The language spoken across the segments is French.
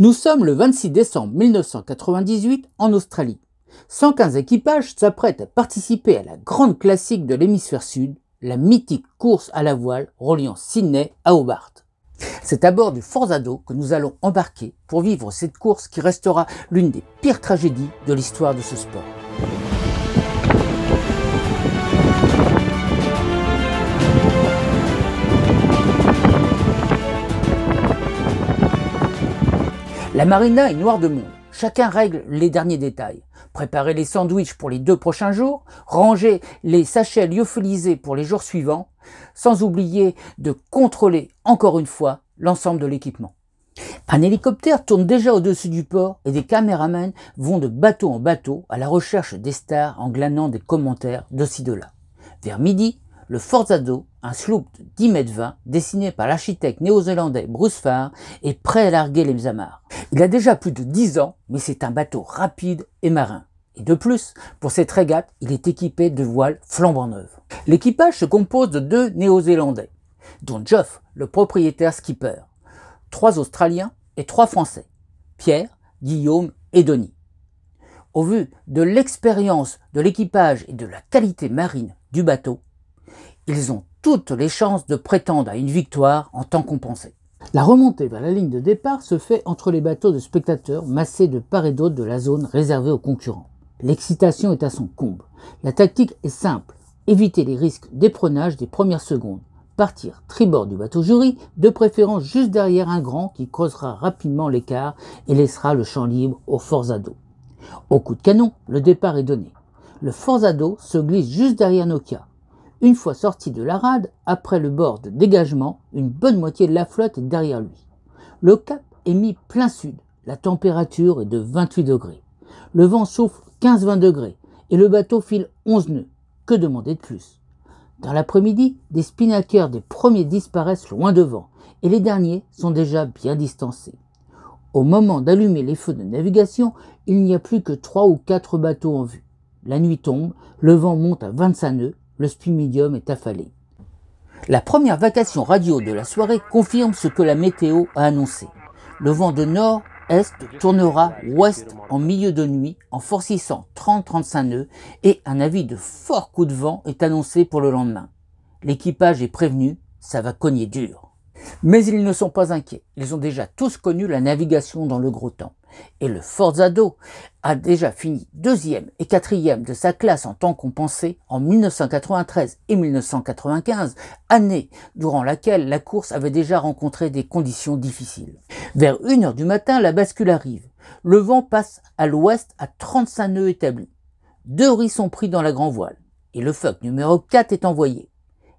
Nous sommes le 26 décembre 1998 en Australie. 115 équipages s'apprêtent à participer à la grande classique de l'hémisphère sud, la mythique course à la voile reliant Sydney à Hobart. C'est à bord du Forzado que nous allons embarquer pour vivre cette course qui restera l'une des pires tragédies de l'histoire de ce sport. La marina est noire de monde. Chacun règle les derniers détails. Préparer les sandwichs pour les deux prochains jours, ranger les sachets lyophilisés pour les jours suivants, sans oublier de contrôler encore une fois l'ensemble de l'équipement. Un hélicoptère tourne déjà au-dessus du port et des caméramans vont de bateau en bateau à la recherche des stars en glanant des commentaires de ci de là. Vers midi, le Forzado un sloop de 10 m dessiné par l'architecte néo-zélandais Bruce Farr est prêt à larguer les amarres. Il a déjà plus de 10 ans, mais c'est un bateau rapide et marin. Et de plus, pour cette régate, il est équipé de voiles flambant neuves. L'équipage se compose de deux néo-zélandais, dont Geoff, le propriétaire skipper, trois Australiens et trois Français, Pierre, Guillaume et Denis. Au vu de l'expérience de l'équipage et de la qualité marine du bateau, ils ont toutes les chances de prétendre à une victoire en temps compensé. La remontée vers la ligne de départ se fait entre les bateaux de spectateurs massés de part et d'autre de la zone réservée aux concurrents. L'excitation est à son comble. La tactique est simple. Éviter les risques d'épronage des premières secondes. Partir tribord du bateau jury, de préférence juste derrière un grand qui creusera rapidement l'écart et laissera le champ libre aux Forzado. Au coup de canon, le départ est donné. Le Forzado se glisse juste derrière Nokia. Une fois sorti de la rade, après le bord de dégagement, une bonne moitié de la flotte est derrière lui. Le cap est mis plein sud. La température est de 28 degrés. Le vent souffle 15-20 degrés et le bateau file 11 nœuds. Que demander de plus Dans l'après-midi, des spinnakers des premiers disparaissent loin devant et les derniers sont déjà bien distancés. Au moment d'allumer les feux de navigation, il n'y a plus que trois ou quatre bateaux en vue. La nuit tombe, le vent monte à 25 nœuds le spumidium medium est affalé. La première vacation radio de la soirée confirme ce que la météo a annoncé. Le vent de nord-est tournera ouest en milieu de nuit en forcissant 30-35 nœuds et un avis de fort coup de vent est annoncé pour le lendemain. L'équipage est prévenu, ça va cogner dur. Mais ils ne sont pas inquiets, ils ont déjà tous connu la navigation dans le gros temps et le Forzado a déjà fini deuxième et quatrième de sa classe en temps compensé en 1993 et 1995, année durant laquelle la course avait déjà rencontré des conditions difficiles. Vers 1h du matin, la bascule arrive. Le vent passe à l'ouest à 35 nœuds établis. Deux riz sont pris dans la grand voile et le Foc numéro 4 est envoyé.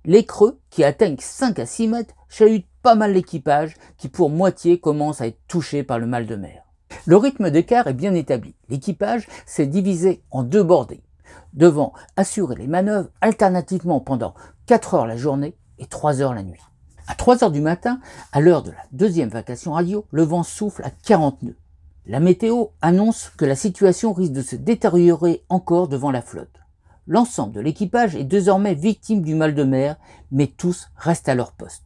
Les creux, qui atteignent 5 à 6 mètres, chahutent pas mal l'équipage qui pour moitié commence à être touché par le mal de mer. Le rythme d'écart est bien établi. L'équipage s'est divisé en deux bordées, devant assurer les manœuvres alternativement pendant 4 heures la journée et 3 heures la nuit. À 3 heures du matin, à l'heure de la deuxième vacation radio, le vent souffle à 40 nœuds. La météo annonce que la situation risque de se détériorer encore devant la flotte. L'ensemble de l'équipage est désormais victime du mal de mer, mais tous restent à leur poste.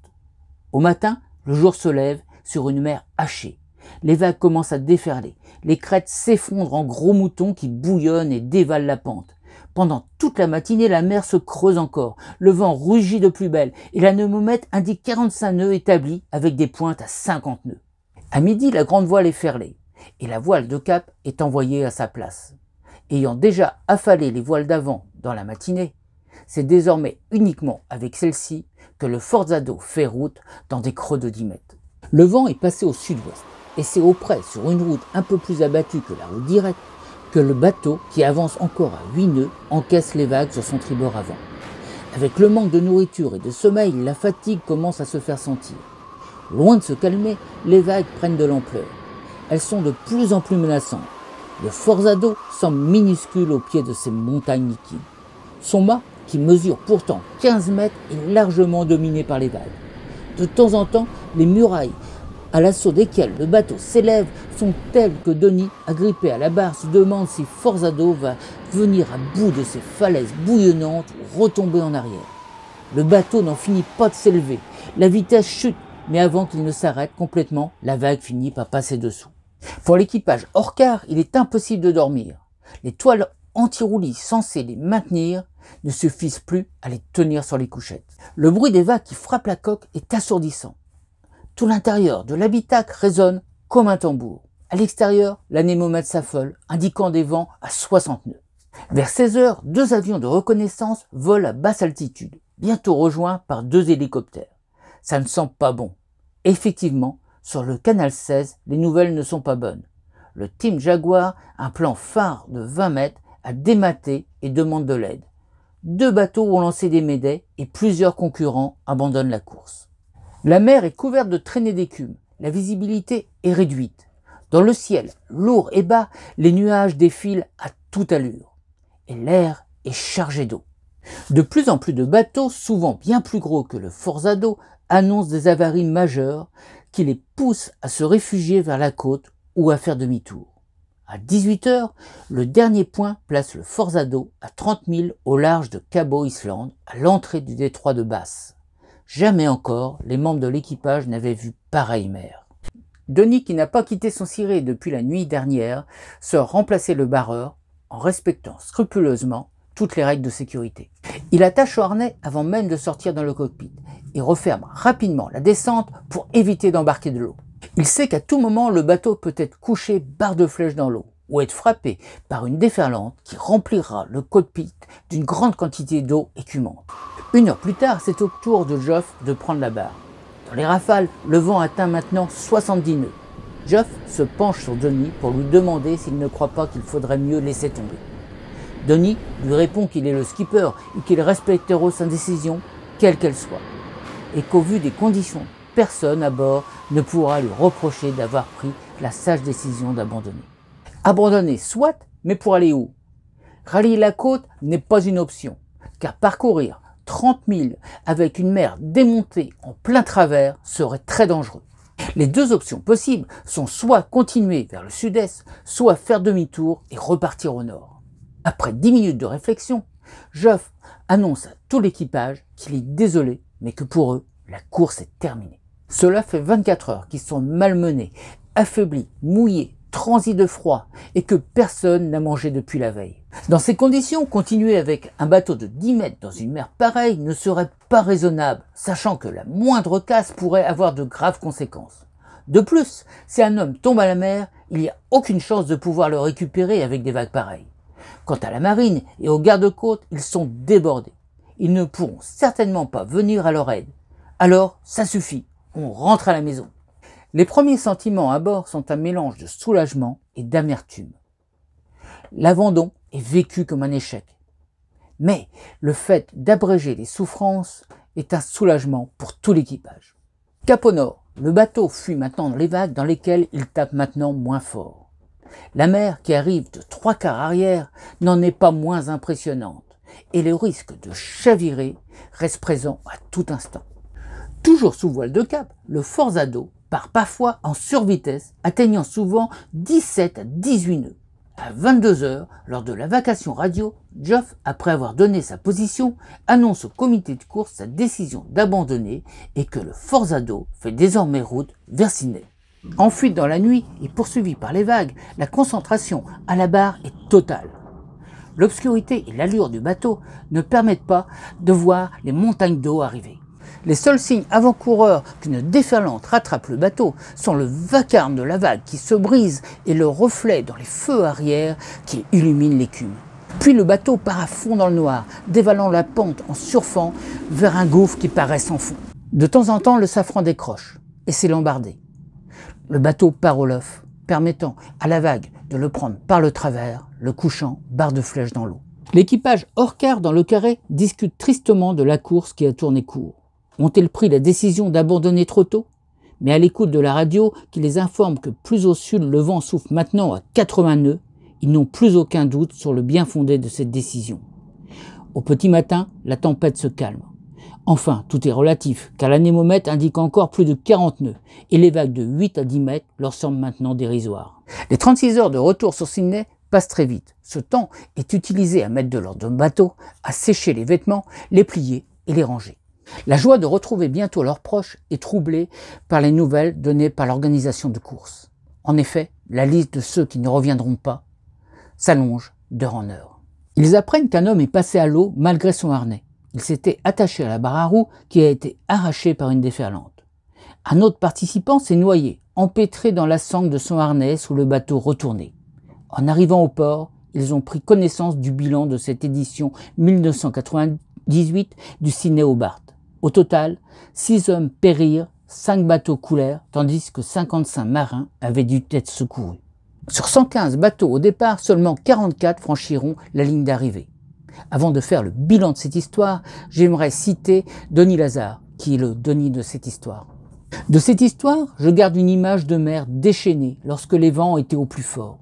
Au matin, le jour se lève sur une mer hachée, les vagues commencent à déferler. Les crêtes s'effondrent en gros moutons qui bouillonnent et dévalent la pente. Pendant toute la matinée, la mer se creuse encore, le vent rugit de plus belle, et la neumomètre indique 45 nœuds établis avec des pointes à 50 nœuds. À midi, la grande voile est ferlée, et la voile de cap est envoyée à sa place. Ayant déjà affalé les voiles d'avant dans la matinée, c'est désormais uniquement avec celle-ci que le Forzado fait route dans des creux de 10 mètres. Le vent est passé au sud-ouest, et c'est auprès, sur une route un peu plus abattue que la route directe, que le bateau, qui avance encore à 8 nœuds, encaisse les vagues sur son tribord avant. Avec le manque de nourriture et de sommeil, la fatigue commence à se faire sentir. Loin de se calmer, les vagues prennent de l'ampleur. Elles sont de plus en plus menaçantes. Le ados semble minuscule au pied de ces montagnes liquides. Son mât, qui mesure pourtant 15 mètres, est largement dominé par les vagues. De temps en temps, les murailles à l'assaut desquels le bateau s'élève, sont tels que Denis, agrippé à la barre, se demande si Forzado va venir à bout de ces falaises bouillonnantes ou retomber en arrière. Le bateau n'en finit pas de s'élever. La vitesse chute, mais avant qu'il ne s'arrête complètement, la vague finit par passer dessous. Pour l'équipage hors car, il est impossible de dormir. Les toiles anti-roulis censées les maintenir ne suffisent plus à les tenir sur les couchettes. Le bruit des vagues qui frappent la coque est assourdissant. Tout l'intérieur de l'habitacle résonne comme un tambour. À l'extérieur, l'anémomètre s'affole, indiquant des vents à 60 nœuds. Vers 16 heures, deux avions de reconnaissance volent à basse altitude, bientôt rejoints par deux hélicoptères. Ça ne sent pas bon. Effectivement, sur le canal 16, les nouvelles ne sont pas bonnes. Le Team Jaguar, un plan phare de 20 mètres, a dématé et demande de l'aide. Deux bateaux ont lancé des médailles et plusieurs concurrents abandonnent la course. La mer est couverte de traînées d'écume, la visibilité est réduite. Dans le ciel, lourd et bas, les nuages défilent à toute allure. Et l'air est chargé d'eau. De plus en plus de bateaux, souvent bien plus gros que le Forzado, annoncent des avaries majeures qui les poussent à se réfugier vers la côte ou à faire demi-tour. À 18h, le dernier point place le Forzado à 30 000 au large de Cabo Island, à l'entrée du détroit de Basse. Jamais encore les membres de l'équipage n'avaient vu pareille mer. Denis, qui n'a pas quitté son ciré depuis la nuit dernière, sort remplacer le barreur en respectant scrupuleusement toutes les règles de sécurité. Il attache au harnais avant même de sortir dans le cockpit et referme rapidement la descente pour éviter d'embarquer de l'eau. Il sait qu'à tout moment le bateau peut être couché barre de flèche dans l'eau ou être frappé par une déferlante qui remplira le cockpit d'une grande quantité d'eau écumante. Une heure plus tard, c'est au tour de Geoff de prendre la barre. Dans les rafales, le vent atteint maintenant 70 nœuds. Geoff se penche sur Denis pour lui demander s'il ne croit pas qu'il faudrait mieux laisser tomber. Denis lui répond qu'il est le skipper et qu'il respectera sa décision, quelle qu'elle soit, et qu'au vu des conditions, personne à bord ne pourra lui reprocher d'avoir pris la sage décision d'abandonner. Abandonner, soit, mais pour aller où Rallier la côte n'est pas une option, car parcourir 30 000 avec une mer démontée en plein travers serait très dangereux. Les deux options possibles sont soit continuer vers le sud-est, soit faire demi-tour et repartir au nord. Après 10 minutes de réflexion, Joff annonce à tout l'équipage qu'il est désolé, mais que pour eux, la course est terminée. Cela fait 24 heures qu'ils sont malmenés, affaiblis, mouillés, transi de froid et que personne n'a mangé depuis la veille. Dans ces conditions, continuer avec un bateau de 10 mètres dans une mer pareille ne serait pas raisonnable, sachant que la moindre casse pourrait avoir de graves conséquences. De plus, si un homme tombe à la mer, il n'y a aucune chance de pouvoir le récupérer avec des vagues pareilles. Quant à la marine et aux gardes-côtes, ils sont débordés. Ils ne pourront certainement pas venir à leur aide. Alors, ça suffit, on rentre à la maison. Les premiers sentiments à bord sont un mélange de soulagement et d'amertume. L'abandon est vécu comme un échec. Mais le fait d'abréger les souffrances est un soulagement pour tout l'équipage. Cap au nord, le bateau fuit maintenant les vagues dans lesquelles il tape maintenant moins fort. La mer qui arrive de trois quarts arrière n'en est pas moins impressionnante et le risque de chavirer reste présent à tout instant. Toujours sous voile de cap, le Forzado part parfois en survitesse, atteignant souvent 17 à 18 nœuds. À 22 heures, lors de la vacation radio, Geoff, après avoir donné sa position, annonce au comité de course sa décision d'abandonner et que le Forzado fait désormais route vers Sydney. En fuite dans la nuit et poursuivi par les vagues, la concentration à la barre est totale. L'obscurité et l'allure du bateau ne permettent pas de voir les montagnes d'eau arriver. Les seuls signes avant-coureurs qu'une déferlante rattrape le bateau sont le vacarme de la vague qui se brise et le reflet dans les feux arrière qui illumine l'écume. Puis le bateau part à fond dans le noir, dévalant la pente en surfant vers un gouffre qui paraît sans fond. De temps en temps, le safran décroche et s'est lombardé. Le bateau part au lof, permettant à la vague de le prendre par le travers, le couchant, barre de flèche dans l'eau. L'équipage hors quart dans le carré discute tristement de la course qui a tourné court. Ont-elles pris la décision d'abandonner trop tôt Mais à l'écoute de la radio qui les informe que plus au sud le vent souffle maintenant à 80 nœuds, ils n'ont plus aucun doute sur le bien fondé de cette décision. Au petit matin, la tempête se calme. Enfin, tout est relatif, car l'anémomètre indique encore plus de 40 nœuds, et les vagues de 8 à 10 mètres leur semblent maintenant dérisoires. Les 36 heures de retour sur Sydney passent très vite. Ce temps est utilisé à mettre de l'ordre de bateau, à sécher les vêtements, les plier et les ranger. La joie de retrouver bientôt leurs proches est troublée par les nouvelles données par l'organisation de course. En effet, la liste de ceux qui ne reviendront pas s'allonge d'heure en heure. Ils apprennent qu'un homme est passé à l'eau malgré son harnais. Il s'était attaché à la barre à roue qui a été arrachée par une déferlante. Un autre participant s'est noyé, empêtré dans la sangle de son harnais sous le bateau retourné. En arrivant au port, ils ont pris connaissance du bilan de cette édition 1998 du Ciné au total, 6 hommes périrent, 5 bateaux coulèrent, tandis que 55 marins avaient dû être secourus. Sur 115 bateaux au départ, seulement 44 franchiront la ligne d'arrivée. Avant de faire le bilan de cette histoire, j'aimerais citer Denis Lazare, qui est le Denis de cette histoire. De cette histoire, je garde une image de mer déchaînée lorsque les vents étaient au plus fort,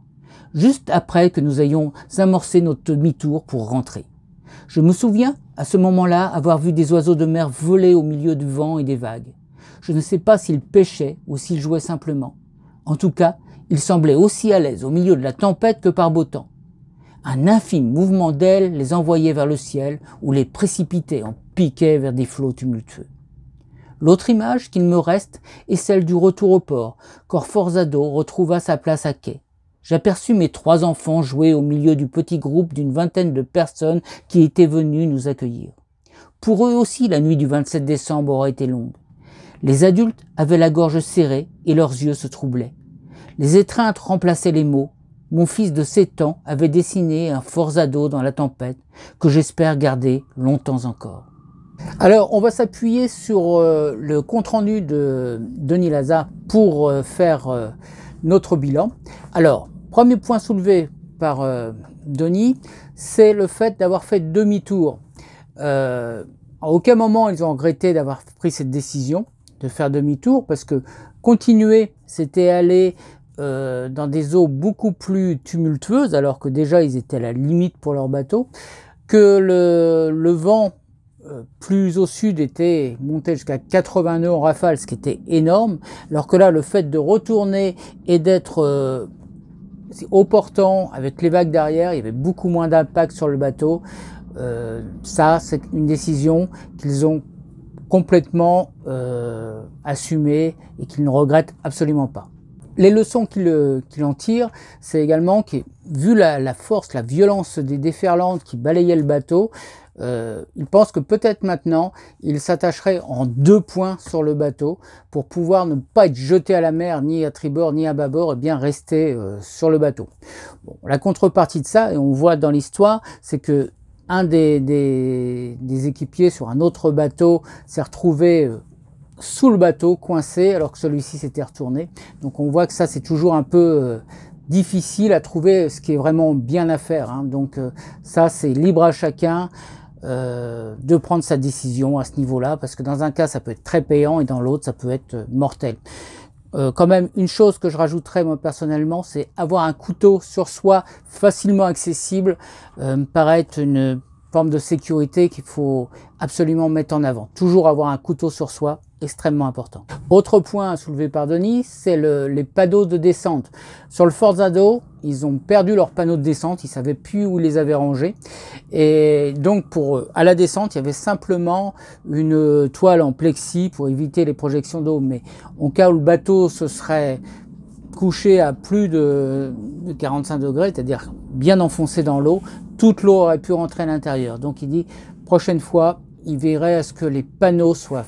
juste après que nous ayons amorcé notre demi-tour pour rentrer. Je me souviens à ce moment-là, avoir vu des oiseaux de mer voler au milieu du vent et des vagues. Je ne sais pas s'ils pêchaient ou s'ils jouaient simplement. En tout cas, ils semblaient aussi à l'aise au milieu de la tempête que par beau temps. Un infime mouvement d'ailes les envoyait vers le ciel ou les précipitait en piquet vers des flots tumultueux. L'autre image qu'il me reste est celle du retour au port, quand Forzado retrouva sa place à quai. J'aperçus mes trois enfants jouer au milieu du petit groupe d'une vingtaine de personnes qui étaient venues nous accueillir. Pour eux aussi, la nuit du 27 décembre aura été longue. Les adultes avaient la gorge serrée et leurs yeux se troublaient. Les étreintes remplaçaient les mots. Mon fils de 7 ans avait dessiné un forzado dans la tempête que j'espère garder longtemps encore. Alors, on va s'appuyer sur euh, le compte-rendu de Denis Laza pour euh, faire euh, notre bilan. Alors, Premier point soulevé par euh, Denis, c'est le fait d'avoir fait demi-tour. Euh, aucun moment ils ont regretté d'avoir pris cette décision de faire demi-tour parce que continuer, c'était aller euh, dans des eaux beaucoup plus tumultueuses alors que déjà ils étaient à la limite pour leur bateau, que le, vent euh, plus au sud était monté jusqu'à 80 nœuds en rafale, ce qui était énorme, alors que là, le fait de retourner et d'être c'est au portant, avec les vagues derrière, il y avait beaucoup moins d'impact sur le bateau. Euh, ça, c'est une décision qu'ils ont complètement euh, assumée et qu'ils ne regrettent absolument pas. Les leçons qu'ils en tirent, c'est également que, vu la, la, force, la violence des déferlantes qui balayaient le bateau, euh, il pense que peut-être maintenant, il s'attacherait en deux points sur le bateau pour pouvoir ne pas être jeté à la mer, ni à tribord, ni à bâbord, et bien rester euh, sur le bateau. la contrepartie de ça, et on voit dans l'histoire, c'est que un des, équipiers sur un autre bateau s'est retrouvé euh, sous le bateau, coincé, alors que celui-ci s'était retourné. Donc on voit que ça, c'est toujours un peu difficile à trouver ce qui est vraiment bien à faire. Hein. Donc ça, c'est libre à chacun. Euh, de prendre sa décision à ce niveau-là, parce que dans un cas, ça peut être très payant et dans l'autre, ça peut être euh, mortel. Euh, quand même, une chose que je rajouterais moi personnellement, c'est avoir un couteau sur soi facilement accessible, euh, paraît une forme de sécurité qu'il faut absolument mettre en avant. Toujours avoir un couteau sur soi, extrêmement important. Autre point soulevé par Denis, c'est les panneaux de descente. Sur le Forzado, ils ont perdu leurs panneaux de descente, ils ne savaient plus où ils les avaient rangés. Et donc pour eux, à la descente, il y avait simplement une toile en plexi pour éviter les projections d'eau. Mais en cas où le bateau ce serait couché à plus de 45 degrés, c'est-à-dire bien enfoncé dans l'eau, toute l'eau aurait pu rentrer à l'intérieur. Donc il dit, prochaine fois, il verrait à ce que les panneaux soient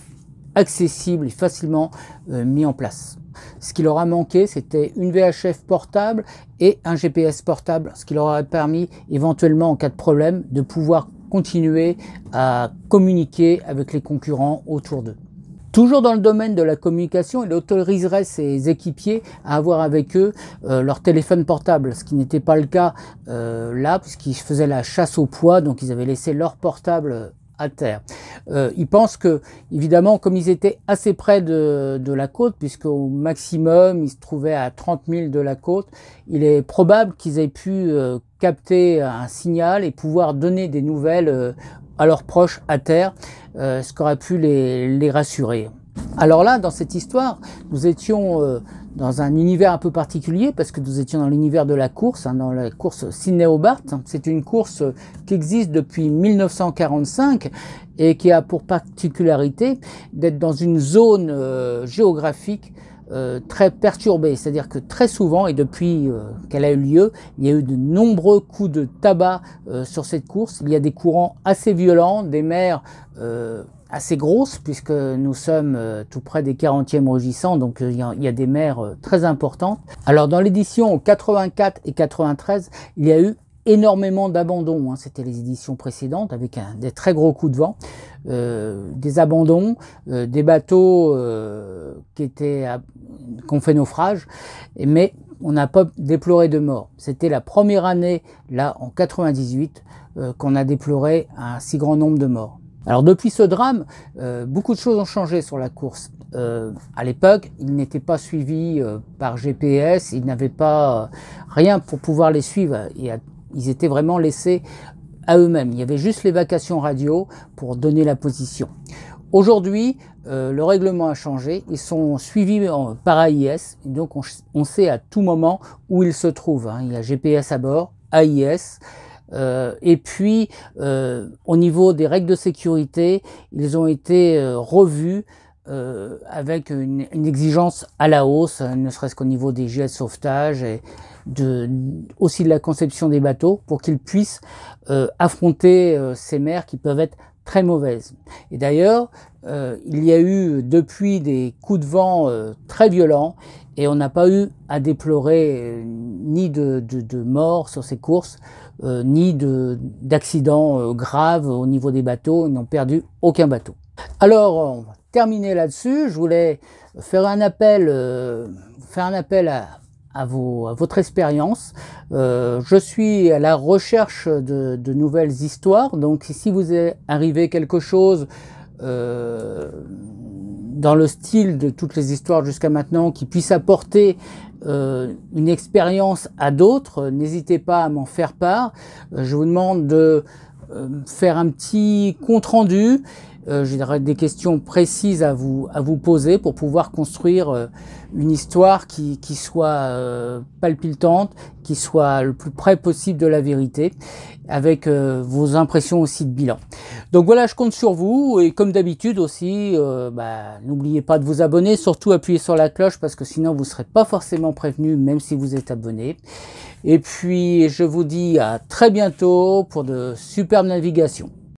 accessibles et facilement euh, mis en place. Ce qu'il a manqué, c'était une VHF portable et un GPS portable, ce qui leur aurait permis éventuellement en cas de problème de pouvoir continuer à communiquer avec les concurrents autour d'eux. Toujours dans le domaine de la communication, il autoriserait ses équipiers à avoir avec eux euh, leur téléphone portable, ce qui n'était pas le cas euh, là, puisqu'ils faisaient la chasse au poids, donc ils avaient laissé leur portable euh, à terre. ils pensent que, évidemment, comme ils étaient assez près de, la côte, puisqu'au maximum, ils se trouvaient à 30 000 de la côte, il est probable qu'ils aient pu capter un signal et pouvoir donner des nouvelles à leurs proches à terre, euh, ce qu'aurait pu les, rassurer. Alors là, dans cette histoire, nous étions euh, dans un univers un peu particulier parce que nous étions dans l'univers de la course, hein, dans la course Sydney C'est une course qui existe depuis 1945 et qui a pour particularité d'être dans une zone euh, géographique euh, très perturbée, c'est-à-dire que très souvent, et depuis euh, qu'elle a eu lieu, il y a eu de nombreux coups de tabac euh, sur cette course. Il y a des courants assez violents, des mers assez grosses, puisque nous sommes tout près des 40e rugissants, donc il y, y, a des mers très importantes. Alors dans l'édition 84 et 93, il y a eu énormément d'abandons. Hein. C'était les éditions précédentes avec un, des très gros coups de vent, euh, des abandons, euh, des bateaux euh, qui étaient qu'on fait naufrage, mais on n'a pas déploré de morts. C'était la première année, là en 98, qu'on a déploré un si grand nombre de morts. Alors depuis ce drame, beaucoup de choses ont changé sur la course. à l'époque, ils n'étaient pas suivis par GPS, ils n'avaient pas rien pour pouvoir les suivre. Et à ils étaient vraiment laissés à eux-mêmes. Il y avait juste les vacations radio pour donner la position. Aujourd'hui, euh, le règlement a changé. Ils sont suivis euh, par AIS. Donc, on, sait à tout moment où ils se trouvent. Hein. Il y a GPS à bord, AIS. Euh, et puis, au niveau des règles de sécurité, ils ont été revus avec une, exigence à la hausse, hein, ne serait-ce qu'au niveau des jets de sauvetage de, aussi de la conception des bateaux pour qu'ils puissent euh, affronter euh, ces mers qui peuvent être très mauvaises. Et d'ailleurs, euh, il y a eu depuis des coups de vent très violents et on n'a pas eu à déplorer ni de, morts sur ces courses, ni d'accidents graves au niveau des bateaux. Ils n'ont perdu aucun bateau. Alors, on va terminer là-dessus. Je voulais faire un appel, faire un appel à, à, votre expérience. Euh, je suis à la recherche de, nouvelles histoires, donc si vous est arrivé quelque chose euh, dans le style de toutes les histoires jusqu'à maintenant qui puisse apporter euh, une expérience à d'autres, n'hésitez pas à m'en faire part. Je vous demande de faire un petit compte-rendu euh, J'ai des questions précises à vous, à vous poser pour pouvoir construire euh, une histoire qui, qui soit euh, palpitante, qui soit le plus près possible de la vérité, avec vos impressions aussi de bilan. Donc voilà, je compte sur vous et comme d'habitude aussi, bah, n'oubliez pas de vous abonner, surtout appuyez sur la cloche parce que sinon vous ne serez pas forcément prévenu même si vous êtes abonné. Et puis je vous dis à très bientôt pour de superbes navigations.